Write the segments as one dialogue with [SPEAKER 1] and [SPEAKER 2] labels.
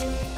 [SPEAKER 1] Thank you.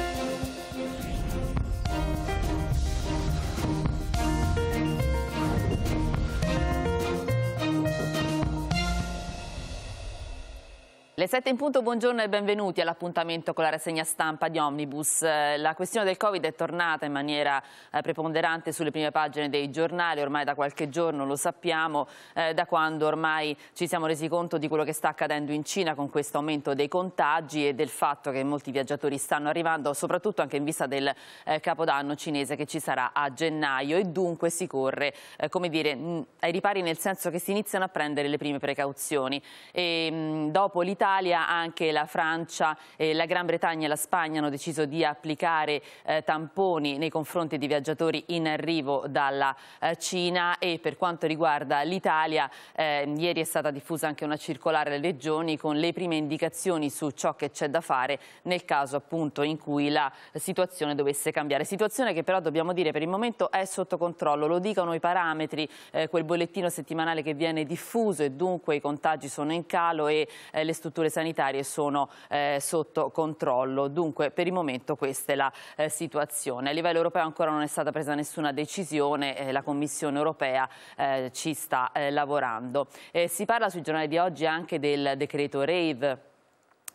[SPEAKER 1] Le 7 in punto, buongiorno e benvenuti all'appuntamento con la rassegna stampa di Omnibus. Eh, la questione del Covid è tornata in maniera eh, preponderante sulle prime pagine dei giornali, ormai da qualche giorno lo sappiamo, eh, da quando ormai ci siamo resi conto di quello che sta accadendo in Cina con questo aumento dei contagi e del fatto che molti viaggiatori stanno arrivando, soprattutto anche in vista del eh, Capodanno cinese che ci sarà a gennaio e dunque si corre eh, come dire, ai ripari nel senso che si iniziano a prendere le prime precauzioni. E, mh, dopo l'Italia Italia, anche la Francia, eh, la Gran Bretagna e la Spagna hanno deciso di applicare eh, tamponi nei confronti di viaggiatori in arrivo dalla eh, Cina e per quanto riguarda l'Italia ehm, ieri è stata diffusa anche una circolare alle regioni con le prime indicazioni su ciò che c'è da fare nel caso appunto in cui la situazione dovesse cambiare. Situazione che però dobbiamo dire per il momento è sotto controllo, lo dicono i parametri, eh, quel bollettino settimanale che viene diffuso e dunque i contagi sono in calo e eh, le strutture strutture sanitarie sono eh, sotto controllo. Dunque per il momento questa è la eh, situazione. A livello europeo ancora non è stata presa nessuna decisione, eh, la Commissione europea eh, ci sta eh, lavorando. Eh, si parla sui giornali di oggi anche del decreto RAVE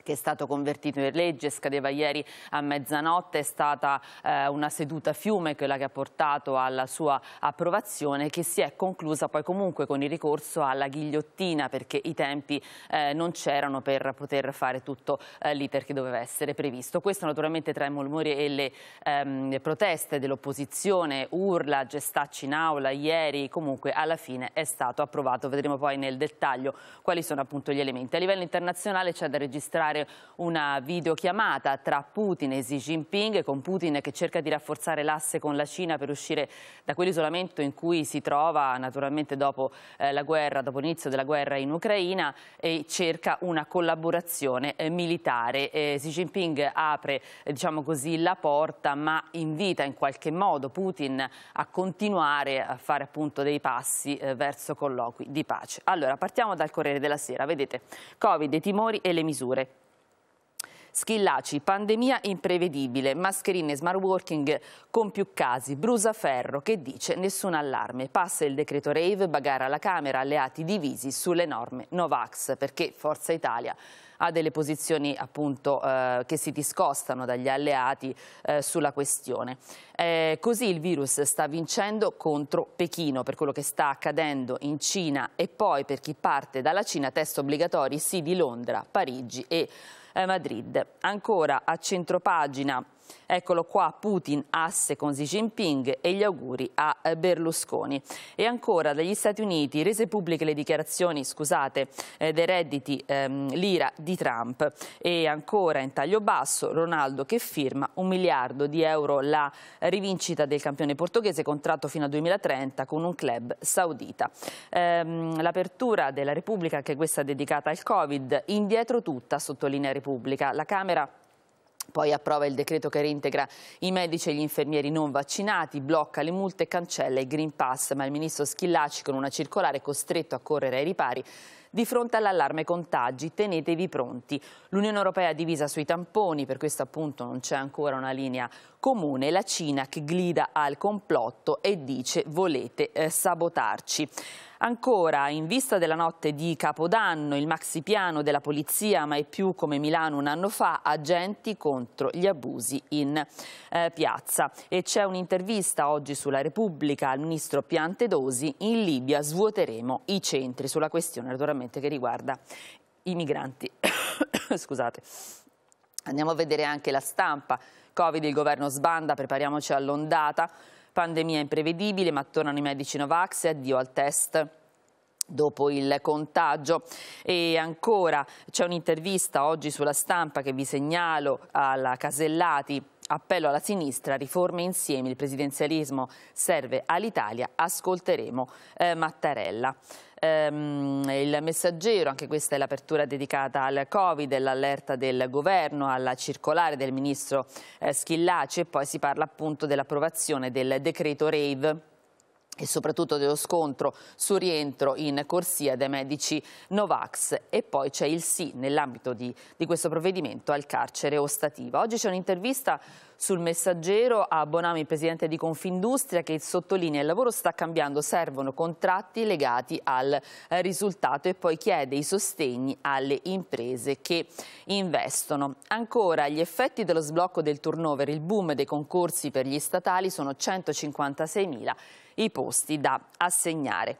[SPEAKER 1] che è stato convertito in legge, scadeva ieri a mezzanotte, è stata eh, una seduta fiume quella che ha portato alla sua approvazione che si è conclusa poi comunque con il ricorso alla ghigliottina perché i tempi eh, non c'erano per poter fare tutto eh, l'iter che doveva essere previsto. Questo naturalmente tra i mormori e le, ehm, le proteste dell'opposizione, urla, gestacci in aula ieri, comunque alla fine è stato approvato, vedremo poi nel dettaglio quali sono appunto gli elementi. A livello internazionale c'è da registrare realizzare una videochiamata tra Putin e Xi Jinping, con Putin che cerca di rafforzare l'asse con la Cina per uscire da quell'isolamento in cui si trova naturalmente dopo eh, la guerra, dopo l'inizio della guerra in Ucraina e cerca una collaborazione eh, militare. Eh, Xi Jinping apre eh, diciamo così, la porta ma invita in qualche modo Putin a continuare a fare appunto dei passi verso colloqui di pace. Allora partiamo dal Corriere della Sera, vedete Covid, i timori e le misure. Schillaci, pandemia imprevedibile, mascherine, smart working con più casi. Brusaferro che dice nessun allarme. Passa il decreto Rave, bagara alla Camera, alleati divisi sulle norme Novax, perché Forza Italia ha delle posizioni appunto eh, che si discostano dagli alleati eh, sulla questione. Eh, così il virus sta vincendo contro Pechino per quello che sta accadendo in Cina e poi per chi parte dalla Cina test obbligatori sì di Londra, Parigi e eh, Madrid. Ancora a centropagina Eccolo qua, Putin, asse con Xi Jinping e gli auguri a eh, Berlusconi. E ancora dagli Stati Uniti, rese pubbliche le dichiarazioni, scusate, eh, dei redditi ehm, lira di Trump. E ancora in taglio basso, Ronaldo che firma un miliardo di euro la rivincita del campione portoghese, contratto fino al 2030 con un club saudita. Ehm, L'apertura della Repubblica, anche questa dedicata al Covid, indietro tutta, sottolinea Repubblica. La Camera poi approva il decreto che reintegra i medici e gli infermieri non vaccinati, blocca le multe, cancella il Green Pass, ma il ministro Schillaci con una circolare è costretto a correre ai ripari di fronte all'allarme contagi, tenetevi pronti. L'Unione Europea è divisa sui tamponi, per questo appunto non c'è ancora una linea comune, la Cina che glida al complotto e dice volete eh, sabotarci. Ancora, in vista della notte di Capodanno, il maxipiano della polizia, mai più come Milano un anno fa, agenti contro gli abusi in eh, piazza. E c'è un'intervista oggi sulla Repubblica al ministro Piantedosi, in Libia svuoteremo i centri sulla questione naturalmente che riguarda i migranti. Scusate. Andiamo a vedere anche la stampa Covid il governo sbanda, prepariamoci all'ondata. Pandemia imprevedibile, ma tornano i medici Novax e addio al test dopo il contagio. E ancora c'è un'intervista oggi sulla stampa che vi segnalo alla Casellati Appello alla sinistra, riforme insieme, il presidenzialismo serve all'Italia, ascolteremo eh, Mattarella. Ehm, il messaggero, anche questa è l'apertura dedicata al Covid, l'allerta del governo, alla circolare del ministro eh, Schillaci e poi si parla appunto dell'approvazione del decreto RAVE e soprattutto dello scontro su rientro in corsia dei medici Novax e poi c'è il sì nell'ambito di, di, questo provvedimento al carcere ostativo. Oggi c'è un'intervista sul messaggero a Bonami, presidente di Confindustria, che sottolinea il lavoro sta cambiando, servono contratti legati al eh, risultato e poi chiede i sostegni alle imprese che investono. Ancora gli effetti dello sblocco del turnover, il boom dei concorsi per gli statali sono 156 i posti da assegnare.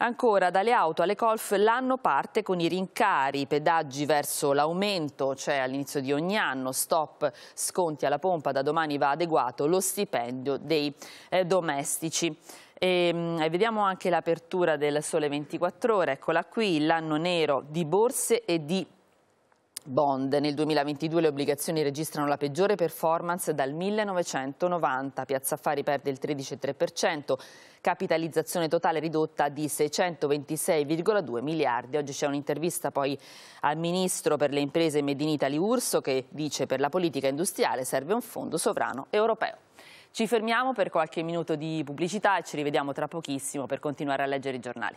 [SPEAKER 1] Ancora dalle auto alle golf l'anno parte con i rincari, i pedaggi verso l'aumento, cioè all'inizio di ogni anno, stop, sconti alla pompa, da domani va adeguato lo stipendio dei eh, domestici. Ehm, e vediamo anche l'apertura del Sole 24 Ore, eccola qui, l'anno nero di borse e di Bond. Nel 2022 le obbligazioni registrano la peggiore performance dal 1990. Piazza Affari perde il 13,3%, capitalizzazione totale ridotta di 626,2 miliardi. Oggi c'è un'intervista poi al Ministro per le imprese Made in Italy Urso che dice per la politica industriale serve un fondo sovrano europeo. Ci fermiamo per qualche minuto di pubblicità e ci rivediamo tra pochissimo per continuare a leggere i giornali.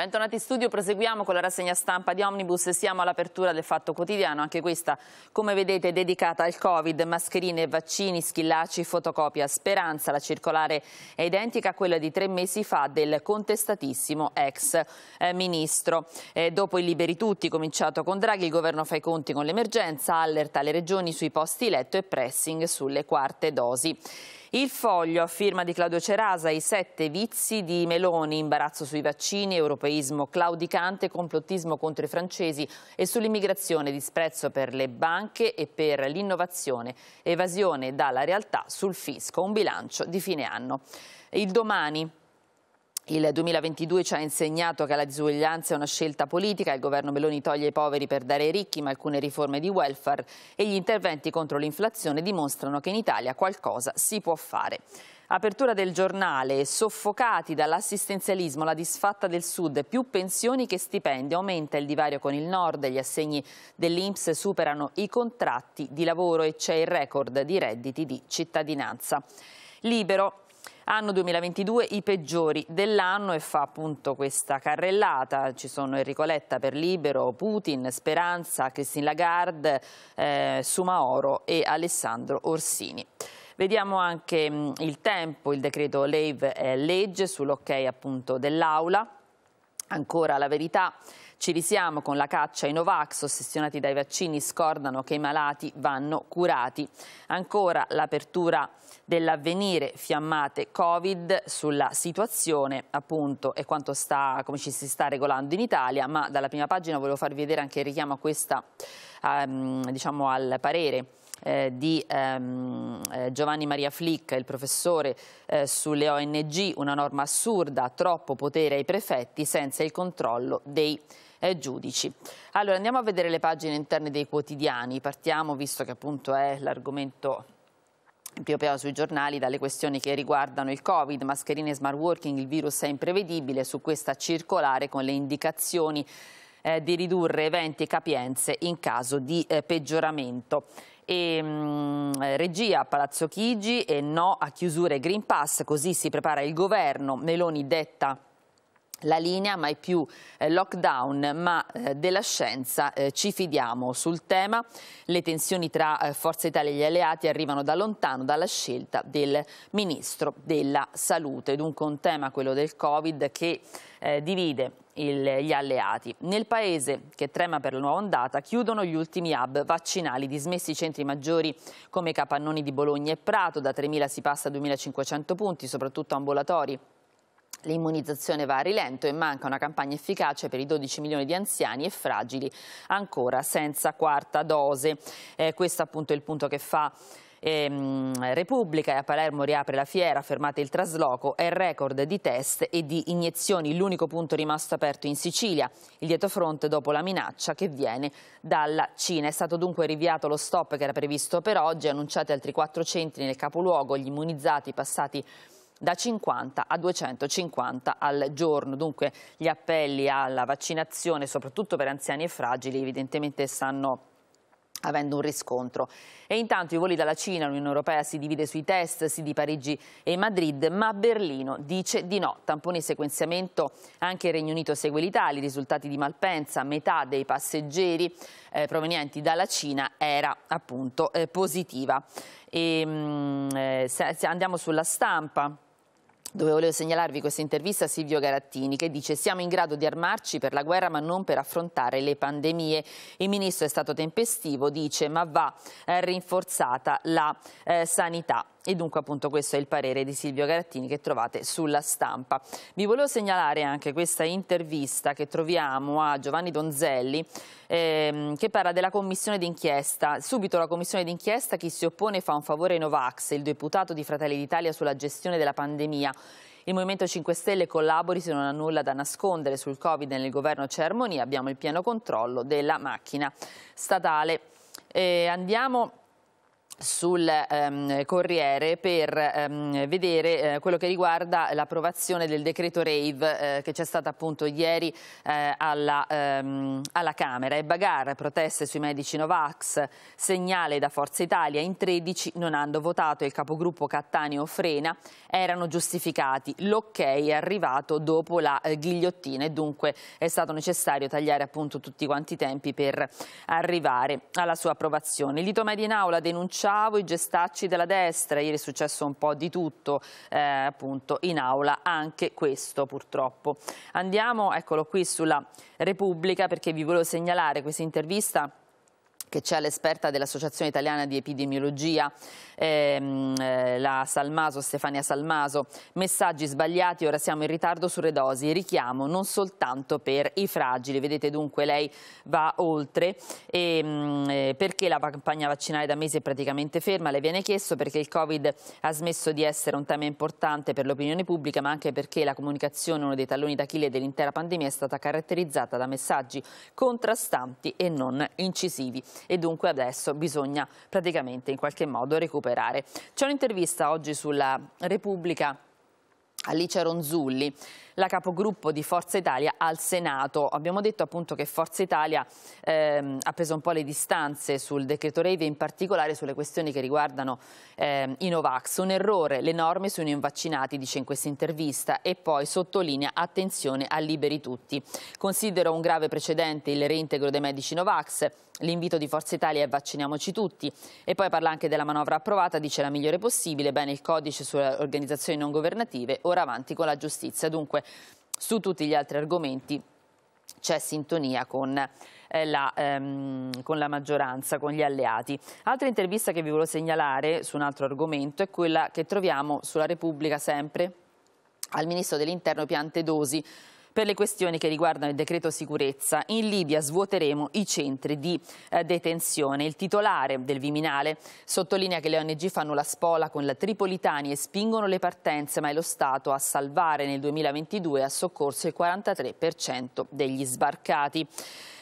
[SPEAKER 1] Bentornati in studio, proseguiamo con la rassegna stampa di Omnibus e siamo all'apertura del Fatto Quotidiano, anche questa come vedete è dedicata al Covid, mascherine, vaccini, schillaci, fotocopia, speranza, la circolare è identica a quella di tre mesi fa del contestatissimo ex eh, ministro. Eh, dopo i liberi tutti, cominciato con Draghi, il governo fa i conti con l'emergenza, allerta le regioni sui posti letto e pressing sulle quarte dosi. Il foglio, a firma di Claudio Cerasa, i sette vizi di Meloni, imbarazzo sui vaccini, europeismo claudicante, complottismo contro i francesi e sull'immigrazione, disprezzo per le banche e per l'innovazione, evasione dalla realtà sul fisco, un bilancio di fine anno. Il domani il 2022 ci ha insegnato che la disuguaglianza è una scelta politica, il governo Meloni toglie i poveri per dare ai ricchi, ma alcune riforme di welfare e gli interventi contro l'inflazione dimostrano che in Italia qualcosa si può fare. Apertura del giornale, soffocati dall'assistenzialismo, la disfatta del Sud, più pensioni che stipendi, aumenta il divario con il Nord, gli assegni dell'Inps superano i contratti di lavoro e c'è il record di redditi di cittadinanza. Libero. Anno 2022 i peggiori dell'anno e fa appunto questa carrellata. Ci sono Enrico Letta per Libero, Putin, Speranza, Christine Lagarde, eh, Sumaoro e Alessandro Orsini. Vediamo anche mh, mm, il tempo, il decreto Lave è legge sull'ok ok dell'Aula. Ancora la verità ci risiamo con la caccia ai Novax, ossessionati dai vaccini, scordano che i malati vanno curati. Ancora l'apertura dell'avvenire, fiammate Covid sulla situazione appunto e quanto sta, come ci si sta regolando in Italia, ma dalla prima pagina volevo farvi vedere anche il richiamo a questa, ehm, diciamo al parere eh, di ehm, eh, Giovanni Maria Flick, il professore eh, sulle ONG, una norma assurda, troppo potere ai prefetti senza il controllo dei prefetti eh, giudici. Allora andiamo a vedere le pagine interne dei quotidiani, partiamo visto che appunto è l'argomento più o piano sui giornali dalle questioni che riguardano il Covid, mascherine, e smart working, il virus è imprevedibile, su questa circolare con le indicazioni eh, di ridurre eventi e capienze in caso di eh, peggioramento. E, ehm, mh, regia a Palazzo Chigi e no a chiusure Green Pass, così si prepara il governo, Meloni detta la linea mai più eh, lockdown, ma eh, della scienza eh, ci fidiamo sul tema. Le tensioni tra eh, Forza Italia e gli alleati arrivano da lontano dalla scelta del Ministro della Salute. Dunque un tema, quello del Covid, che eh, divide il, gli alleati. Nel paese che trema per la nuova ondata chiudono gli ultimi hub vaccinali, dismessi i centri maggiori come Capannoni di Bologna e Prato, da 3.000 si passa a 2.500 punti, soprattutto ambulatori L'immunizzazione va a rilento e manca una campagna efficace per i 12 milioni di anziani e fragili ancora senza quarta dose. Eh, questo appunto è il punto che fa ehm, Repubblica e a Palermo riapre la fiera, fermate il trasloco, è il record di test e di iniezioni, l'unico punto rimasto aperto in Sicilia, il dietro fronte dopo la minaccia che viene dalla Cina. È stato dunque rinviato lo stop che era previsto per oggi, annunciati altri quattro centri nel capoluogo, gli immunizzati passati da 50 a 250 al giorno. Dunque gli appelli alla vaccinazione, soprattutto per anziani e fragili, evidentemente stanno avendo un riscontro. E intanto i voli dalla Cina, l'Unione Europea si divide sui test, si di Parigi e Madrid, ma Berlino dice di no. Tamponi e sequenziamento, anche il Regno Unito segue l'Italia, i risultati di Malpensa, metà dei passeggeri eh, provenienti dalla Cina era appunto eh, positiva. E, ehm, mh, eh, andiamo sulla stampa dove volevo segnalarvi questa intervista a Silvio Garattini che dice siamo in grado di armarci per la guerra ma non per affrontare le pandemie. Il ministro è stato tempestivo, dice ma va eh, rinforzata la eh, sanità. E dunque appunto questo è il parere di Silvio Garattini che trovate sulla stampa. Vi volevo segnalare anche questa intervista che troviamo a Giovanni Donzelli ehm, che parla della commissione d'inchiesta. Subito la commissione d'inchiesta chi si oppone fa un favore ai Novax, il deputato di Fratelli d'Italia sulla gestione della pandemia. Il Movimento 5 Stelle collabori se non ha nulla da nascondere sul Covid nel governo Cermoni, abbiamo il pieno controllo della macchina statale. Eh, andiamo sul ehm, Corriere per ehm, vedere eh, quello che riguarda l'approvazione del decreto Rave eh, che c'è stata appunto ieri eh, alla, ehm, alla, Camera. E bagarre, proteste sui medici Novax, segnale da Forza Italia, in 13 non hanno votato il capogruppo Cattaneo Frena, erano giustificati. L'ok è arrivato dopo la eh, ghigliottina e dunque è stato necessario tagliare appunto tutti quanti i tempi per arrivare alla sua approvazione. Lito in Aula denuncia Ciavo, i gestacci della destra, ieri è successo un po' di tutto eh, appunto in aula, anche questo purtroppo. Andiamo, eccolo qui sulla Repubblica perché vi volevo segnalare questa intervista che c'è l'esperta dell'Associazione Italiana di Epidemiologia, ehm, eh, la Salmaso, Stefania Salmaso. Messaggi sbagliati, ora siamo in ritardo sulle dosi, richiamo non soltanto per i fragili. Vedete dunque lei va oltre e, ehm, mh, eh, perché la campagna vaccinale da mesi è praticamente ferma, le viene chiesto perché il Covid ha smesso di essere un tema importante per l'opinione pubblica, ma anche perché la comunicazione, uno dei talloni d'Achille dell'intera pandemia, è stata caratterizzata da messaggi contrastanti e non incisivi e dunque adesso bisogna praticamente in qualche modo recuperare. C'è un'intervista oggi sulla Repubblica Alice Ronzulli la capogruppo di Forza Italia al Senato. Abbiamo detto appunto che Forza Italia ehm, ha preso un po' le distanze sul decreto Reve, in particolare sulle questioni che riguardano ehm, i Novax. Un errore, le norme sui non vaccinati, dice in questa intervista, e poi sottolinea attenzione a liberi tutti. Considero un grave precedente il reintegro dei medici Novax, L'invito di Forza Italia è vacciniamoci tutti e poi parla anche della manovra approvata, dice la migliore possibile, bene il codice sulle organizzazioni non governative, ora avanti con la giustizia. Dunque su tutti gli altri argomenti c'è sintonia con eh, la, ehm, con la maggioranza, con gli alleati. Altra intervista che vi volevo segnalare su un altro argomento è quella che troviamo sulla Repubblica sempre al Ministro dell'Interno Piantedosi per le questioni che riguardano il decreto sicurezza, in Libia svuoteremo i centri di eh, detenzione. Il titolare del Viminale sottolinea che le ONG fanno la spola con la Tripolitania e spingono le partenze, ma è lo Stato a salvare nel 2022 e a soccorso il 43% degli sbarcati.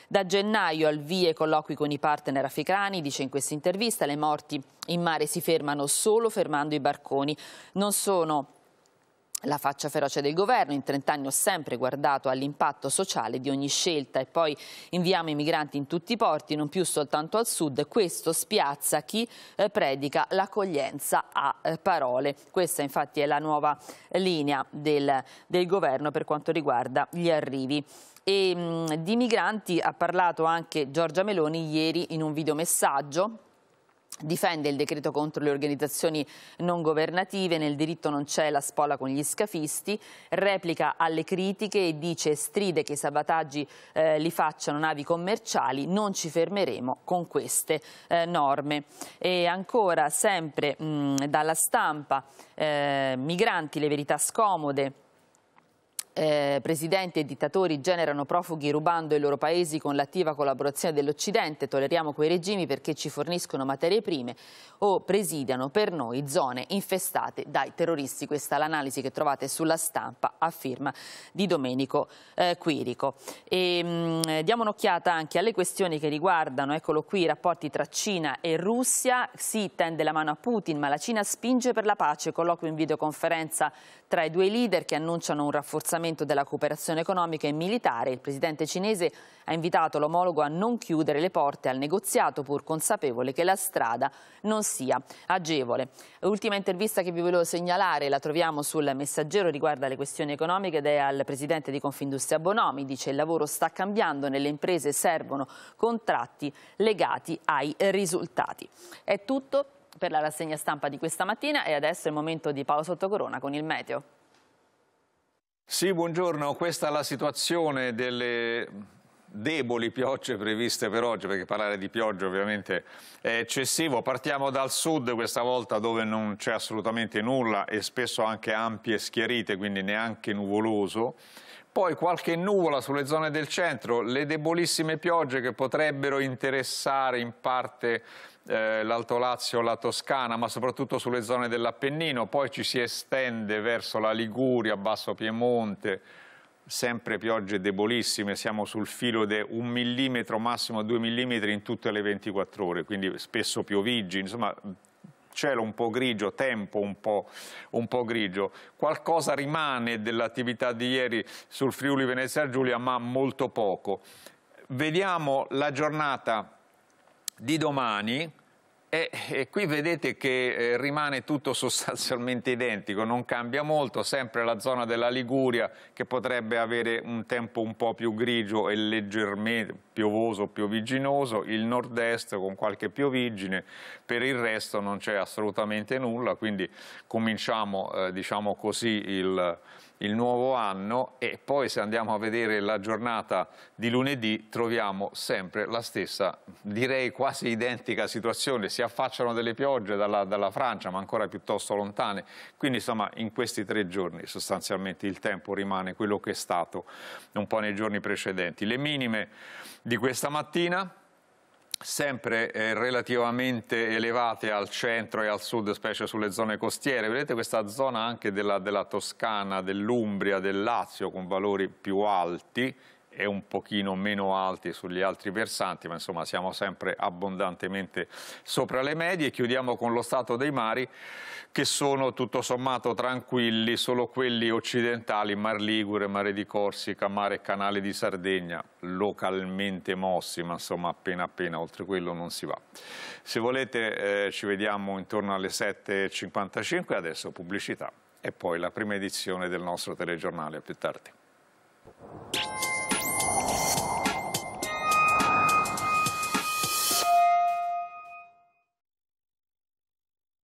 [SPEAKER 1] Da gennaio al VIE colloqui con i partner africani, dice in questa intervista, le morti in mare si fermano solo fermando i barconi. Non sono la faccia feroce del governo, in 30 anni ho sempre guardato all'impatto sociale di ogni scelta e poi inviamo i migranti in tutti i porti, non più soltanto al sud. Questo spiazza chi eh, predica l'accoglienza a eh, parole. Questa infatti è la nuova eh, linea del, del governo per quanto riguarda gli arrivi. E, ehm, di migranti ha parlato anche Giorgia Meloni ieri in un videomessaggio Difende il decreto contro le organizzazioni non governative, nel diritto non c'è la spola con gli scafisti, replica alle critiche e dice stride che i salvataggi eh, li facciano navi commerciali, non ci fermeremo con queste eh, norme. E ancora sempre mh, dalla stampa, eh, migranti, le verità scomode eh, presidenti e dittatori generano profughi rubando i loro paesi con l'attiva collaborazione dell'Occidente, tolleriamo quei regimi perché ci forniscono materie prime o presidiano per noi zone infestate dai terroristi. Questa è l'analisi che trovate sulla stampa a firma di Domenico eh, Quirico. E, ehm, mh, diamo un'occhiata anche alle questioni che riguardano, eccolo qui, i rapporti tra Cina e Russia. Si tende la mano a Putin, ma la Cina spinge per la pace. Colloquio in videoconferenza tra i due leader che annunciano un rafforzamento rafforzamento della cooperazione economica e militare, il presidente cinese ha invitato l'omologo a non chiudere le porte al negoziato pur consapevole che la strada non sia agevole. Ultima intervista che vi volevo segnalare la troviamo sul messaggero riguarda le questioni economiche ed è al presidente di Confindustria Bonomi, dice il lavoro sta cambiando, nelle imprese servono contratti legati ai risultati. È tutto per la rassegna stampa di questa mattina e adesso è il momento di Paolo Sottocorona con il meteo.
[SPEAKER 2] Sì, buongiorno. Questa è la situazione delle deboli piogge previste per oggi, perché parlare di piogge ovviamente è eccessivo. Partiamo dal sud questa volta dove non c'è assolutamente nulla e spesso anche ampie schierite, quindi neanche nuvoloso. Poi qualche nuvola sulle zone del centro, le debolissime piogge che potrebbero interessare in parte eh, l'Alto Lazio, la Toscana, ma soprattutto sulle zone dell'Appennino, poi ci si estende verso la Liguria, Basso Piemonte, sempre piogge debolissime, siamo sul filo di un millimetro, massimo due millimetri in tutte le 24 ore, quindi spesso pioviggi, insomma cielo un po' grigio, tempo un po', un po grigio. Qualcosa rimane dell'attività di ieri sul Friuli Venezia Giulia, ma molto poco. Vediamo la giornata di domani e, e, qui vedete che eh, rimane tutto sostanzialmente identico, non cambia molto, sempre la zona della Liguria che potrebbe avere un tempo un po' più grigio e leggermente piovoso, piovigginoso, il nord-est con qualche piovigine, per il resto non c'è assolutamente nulla, quindi cominciamo eh, diciamo così il il nuovo anno e poi se andiamo a vedere la giornata di lunedì troviamo sempre la stessa, direi quasi identica situazione, si affacciano delle piogge dalla, dalla Francia ma ancora piuttosto lontane, quindi insomma in questi tre giorni sostanzialmente il tempo rimane quello che è stato un po' nei giorni precedenti. Le minime di questa mattina sempre eh, relativamente elevate al centro e al sud, specie sulle zone costiere. Vedete questa zona anche della, della Toscana, dell'Umbria, del Lazio con valori più alti, e un pochino meno alti sugli altri versanti, ma insomma siamo sempre abbondantemente sopra le medie. Chiudiamo con lo stato dei mari che sono tutto sommato tranquilli, solo quelli occidentali, Mar Ligure, Mare di Corsica, Mare Canale di Sardegna, localmente mossi, ma insomma appena appena oltre quello non si va. Se volete eh, ci vediamo intorno alle 7.55, adesso pubblicità e poi la prima edizione del nostro telegiornale, a più tardi.